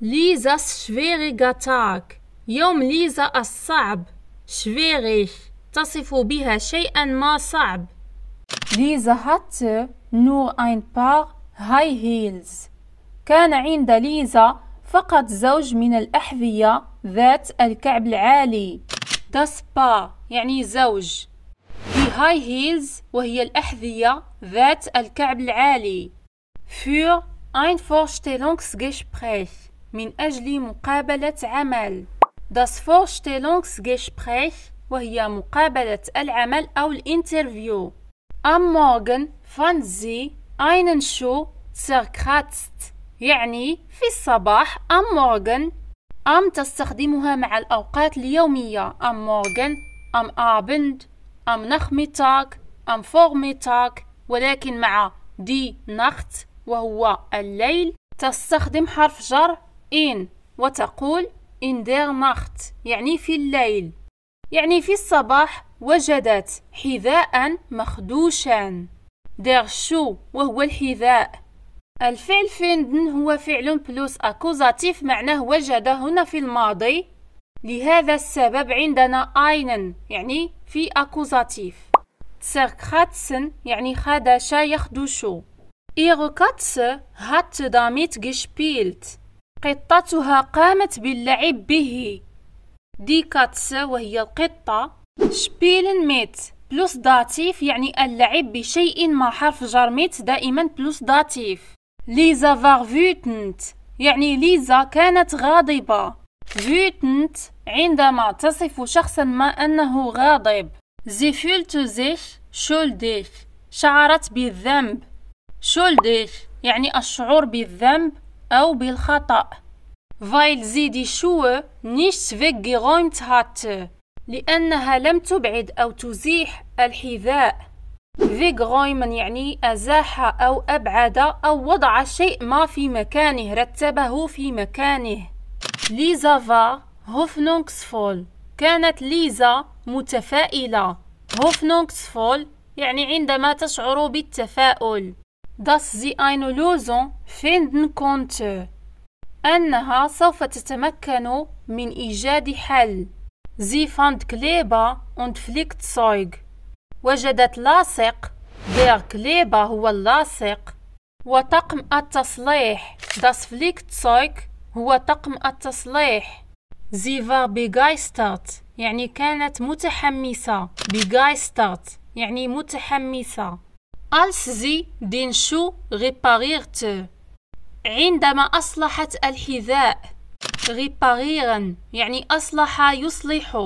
ليزا شفيريغ تاك يوم ليزا الصعب شفيريغ تصف بها شيئا ما صعب ليزا هات نور اين بار هاي هيلز كان عند ليزا فقط زوج من الأحذية ذات الكعب العالي das يعني زوج في هاي هيلز وهي الأحذية ذات الكعب العالي لونكس جيش بريش من أجل مقابلة عمل Das Vorstellungsgespräch وهي مقابلة العمل أو الانترفيو Am Morgen fand sie einen Schuh zerkratzt يعني في الصباح Am Morgen أم تستخدمها مع الأوقات اليومية Am Morgen Am Abend Am Nachmittag Am Vormittag ولكن مع دي نخت وهو الليل تستخدم حرف جر إن وتقول إن دير نخت يعني في الليل يعني في الصباح وجدت حذاء مخدوشا دير شو وهو الحذاء الفعل فيندن هو فعل بلوس أكوزاتيف معناه وجد هنا في الماضي لهذا السبب عندنا أينن يعني في أكوزاتيف zerkratzen يعني خدش يخدوشو Ihre هات داميت damit قطتها قامت باللعب به دي كاتس وهي القطة شبيلن ميت بلوس داتيف يعني اللعب بشيء ما حرف جر ميت دائما بلوس داتيف ليزا فار فيتنت يعني ليزا كانت غاضبة فيتنت عندما تصف شخصا ما أنه غاضب زي فولت زيش شولديش شعرت بالذنب شولديش يعني الشعور بالذنب أو بالخطأ فايل زيدي شو نيش nicht غومت هات لأنها لم تبعد أو تزيح الحذاء wegräumen يعني أزاح أو أبعد أو وضع شيء ما في مكانه رتبه في مكانه ليزا هوفنونكس فول كانت ليزا متفائلة فول يعني عندما تشعر بالتفاؤل dass sie eine Lösung finden konnte أنها سوف تتمكن من إيجاد حل Sie fand Kleber und Flickzeug وجدت لاصق der Kleber هو اللاصق وطقم التصليح das Flickzeug هو طقم التصليح Sie war begeistert يعني كانت متحمسة begeistert يعني متحمسة als sie den Schuh reparierte عندما أصلحت الحذاء reparieren يعني أصلح يصلح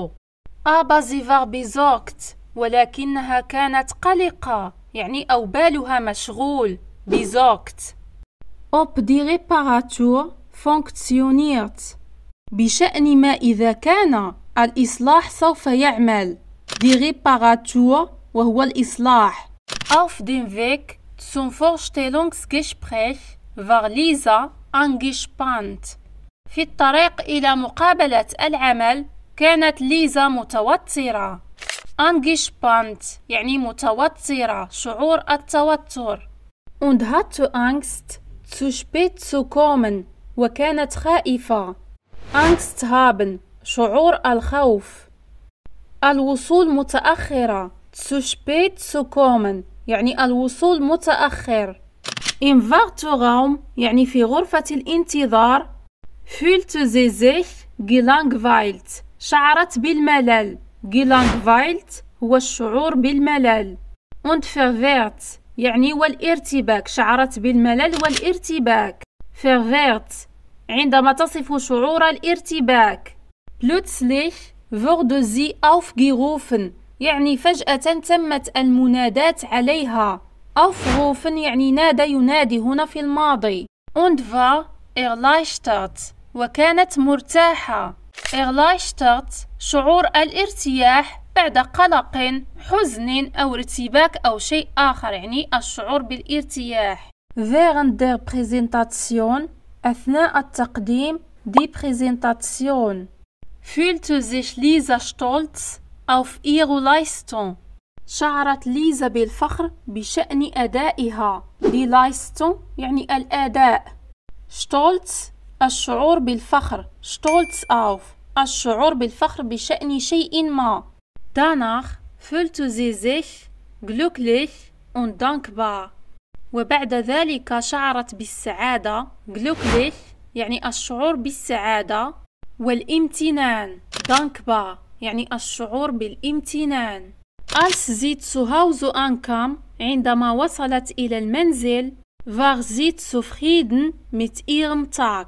aber sie war besorgt ولكنها كانت قلقة يعني أو بالها مشغول besorgt ob die Reparatur funktioniert بشأن ما إذا كان الإصلاح سوف يعمل دي ريباراتور وهو الإصلاح Auf dem Weg zum Vorstellungsgespräch war Lisa angespannt. في الطريق إلى مقابلة العمل كانت ليزا متوترة. angespannt يعني متوترة شعور التوتر. und hatte Angst zu spät zu kommen وكانت خائفة. Angst haben شعور الخوف. الوصول متأخرة zu spät zu kommen يعني الوصول متأخر im Warteraum يعني في غرفة الانتظار fühlte sie sich gelangweilt شعرت بالملل gelangweilt هو الشعور بالملل und verwirrt يعني والارتباك شعرت بالملل والارتباك verwirrt عندما تصف شعور الارتباك plötzlich wurde sie aufgerufen يعني فجأة تمت المناداة عليها أفروفن يعني نادى ينادي هنا في الماضي und war erleichtert وكانت مرتاحة erleichtert شعور الارتياح بعد قلق حزن أو ارتباك أو شيء آخر يعني الشعور بالارتياح während der Präsentation أثناء التقديم die Präsentation fühlte sich Lisa stolz auf ihre Leistung. شعرت ليزا بالفخر بشأن أدائها. Die Leistung يعني الأداء. Stolz الشعور بالفخر. Stolz auf الشعور بالفخر بشأن شيء ما. Danach fühlte sie sich glücklich und dankbar. وبعد ذلك شعرت بالسعادة glücklich يعني الشعور بالسعادة والامتنان dankbar يعني الشعور بالامتنان als sie zu Hause ankam عندما وصلت إلى المنزل war sie zufrieden mit ihrem Tag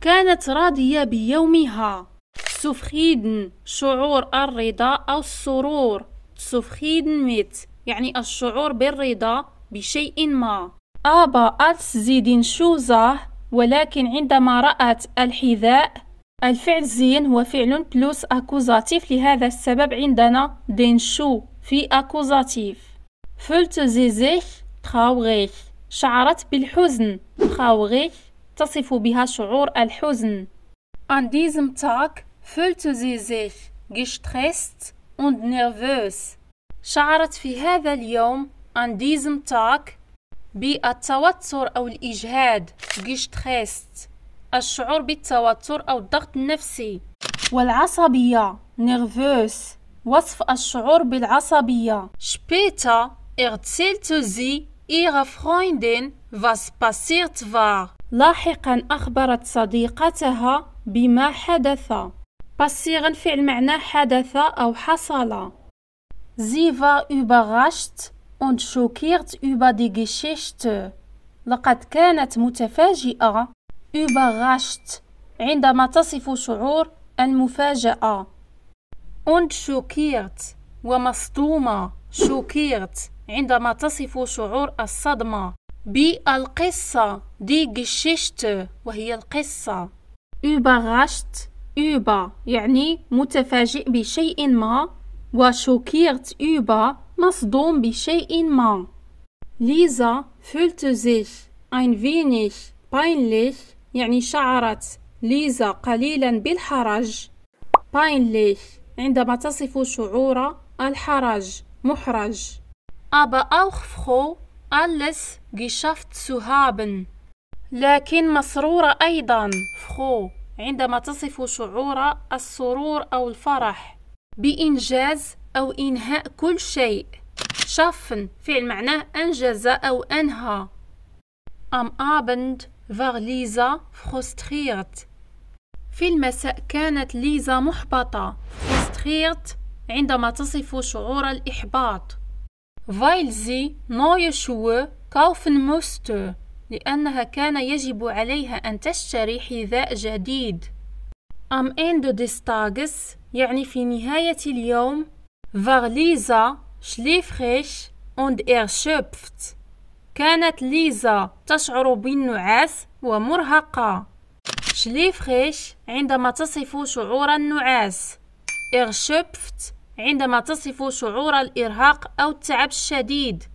كانت راضية بيومها zufrieden شعور الرضا أو السرور zufrieden mit يعني الشعور بالرضا بشيء ما aber als sie den Schuh sah ولكن عندما رأت الحذاء الفعل زين هو فعل بلوس أكوزاتيف لهذا السبب عندنا دين شو في أكوزاتيف فلت زيزيخ تخاوغيخ شعرت بالحزن تخاوغيخ تصف بها شعور الحزن An diesem Tag fühlte sie sich gestresst und nervös. شعرت في هذا اليوم an diesem Tag بالتوتر أو الإجهاد gestresst الشعور بالتوتر أو الضغط النفسي والعصبية نيرفوس وصف الشعور بالعصبية شبيتا ارتسلتو زي إيغا فرويندين فاس باسير تفار لاحقا أخبرت صديقتها بما حدث باسير فعل معنى حدث أو حصل زي فار اوبراشت اون شوكيرت اوبا دي لقد كانت متفاجئة überrascht عندما تصف شعور المفاجأة und schockiert ومصدومة شوكيرت عندما تصف شعور الصدمة بالقصة دي جششت وهي القصة überrascht über يعني متفاجئ بشيء ما وشوكيرت über مصدوم بشيء ما ليزا fühlte sich ein wenig peinlich يعني شعرت ليزا قليلا بالحرج باين ليه عندما تصف شعور الحرج محرج aber auch froh alles geschafft zu haben لكن مسرورة أيضا froh عندما تصف شعور السرور أو الفرح بإنجاز أو إنهاء كل شيء شافن فعل معناه أنجز أو أنهى am Abend فار ليزا فروستخيرت في المساء كانت ليزا محبطة فروستخيرت عندما تصف شعور الإحباط فايل زي نوي شو كوفن موستو لأنها كان يجب عليها أن تشتري حذاء جديد أم إندو ديستاغس يعني في نهاية اليوم فار ليزا شليفريش und erschöpft. كانت ليزا تشعر بالنعاس ومرهقة شليفخيش عندما تصف شعور النعاس اغشبفت عندما تصف شعور الإرهاق أو التعب الشديد